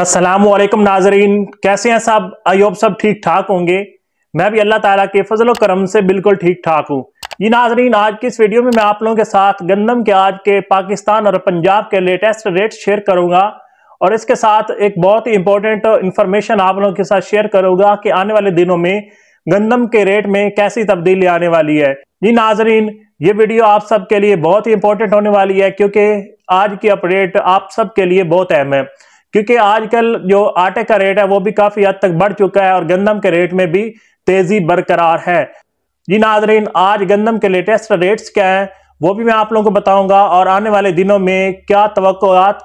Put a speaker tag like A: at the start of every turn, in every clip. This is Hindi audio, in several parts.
A: असलम नाजरीन कैसे हैं साहब आई होप सब ठीक ठाक होंगे मैं भी अल्लाह ताला के फजल करम से बिल्कुल ठीक ठाक हूँ जी नाजरीन आज की इस वीडियो में मैं आप लोगों के साथ गंदम के आज के पाकिस्तान और पंजाब के लेटेस्ट रेट शेयर करूँगा और इसके साथ एक बहुत ही इंपॉर्टेंट इन्फॉर्मेशन आप लोगों के साथ शेयर करूँगा कि आने वाले दिनों में गंदम के रेट में कैसी तब्दीली आने वाली है जी नाजरीन ये वीडियो आप सबके लिए बहुत ही इंपॉर्टेंट होने वाली है क्योंकि आज की अपडेट आप सबके लिए बहुत अहम है क्योंकि आजकल जो आटे का रेट है वो भी काफी हद तक बढ़ चुका है और गंदम के रेट में भी तेजी बरकरार है जी नाजरीन आज गंदम के लेटेस्ट रेट्स क्या हैं वो भी मैं आप लोगों को बताऊंगा और आने वाले दिनों में क्या तो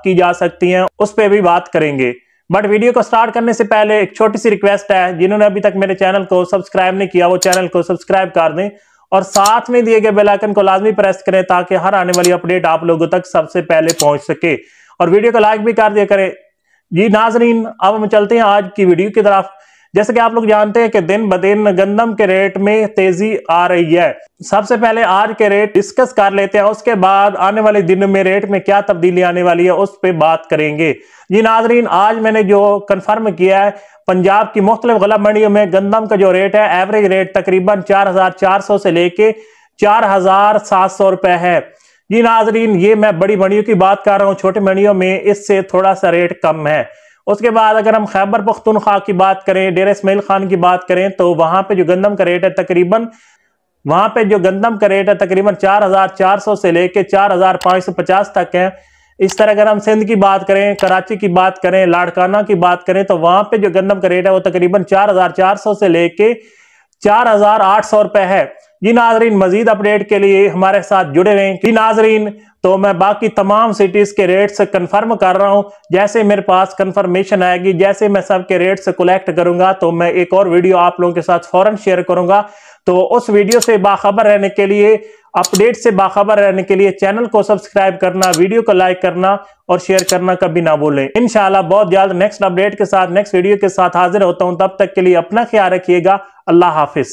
A: की जा सकती हैं उस पर भी बात करेंगे बट वीडियो को स्टार्ट करने से पहले एक छोटी सी रिक्वेस्ट है जिन्होंने अभी तक मेरे चैनल को सब्सक्राइब नहीं किया वो चैनल को सब्सक्राइब कर दें और साथ में दिए गए बेलाइकन को लाजमी प्रेस करें ताकि हर आने वाली अपडेट आप लोगों तक सबसे पहले पहुंच सके और वीडियो को लाइक भी कर दिया करें जी नाजरीन अब हम चलते हैं आज की वीडियो की तरफ जैसे कि आप लोग जानते हैं कि दिन ब दिन गंदम के रेट में तेजी आ रही है सबसे पहले आज के रेट डिस्कस कर लेते हैं उसके बाद आने वाले दिनों में रेट में क्या तब्दीली आने वाली है उस पर बात करेंगे जी नाजरीन आज मैंने जो कन्फर्म किया है पंजाब की मुख्तलिफ गला मंडियों में गंदम का जो रेट है एवरेज रेट तकरीबन चार हजार चार सौ से लेके चार हजार सात सौ रुपए है जी नाजरीन ये मैं बड़ी मंडियों की बात कर रहा हूँ छोटे मंडियों में इससे थोड़ा सा रेट कम है उसके बाद अगर हम खैबर पख्तनख्वा की बात करें डेर इसमाइल खान की बात करें तो वहां पे जो गंदम का रेट है तकरीबन वहां पे जो गंदम का रेट है तकरीबन 4,400 से लेके 4,550 तक है इस तरह अगर हम सिंध की बात करें कराची की बात करें लाड़काना की बात करें तो वहां पे जो गंदम का रेट है वो तकरीबन 4,400 से लेके 4,800 रुपए है जी नाजरीन मजीद अपडेट के लिए हमारे साथ जुड़े हुए जी नाजरीन तो मैं बाकी तमाम सिटीज के रेट्स कंफर्म कर रहा हूँ जैसे मेरे पास कंफर्मेशन आएगी जैसे मैं सबके रेट्स कलेक्ट करूंगा तो मैं एक और वीडियो आप लोगों के साथ फौरन शेयर करूंगा तो उस वीडियो से बाखबर रहने के लिए अपडेट से बाखबर रहने के लिए चैनल को सब्सक्राइब करना वीडियो को लाइक करना और शेयर करना कभी ना भूलें इनशाला बहुत जल्द नेक्स्ट अपडेट के साथ नेक्स्ट वीडियो के साथ हाजिर होता हूँ तब तक के लिए अपना ख्याल रखिएगा अल्लाह हाफिज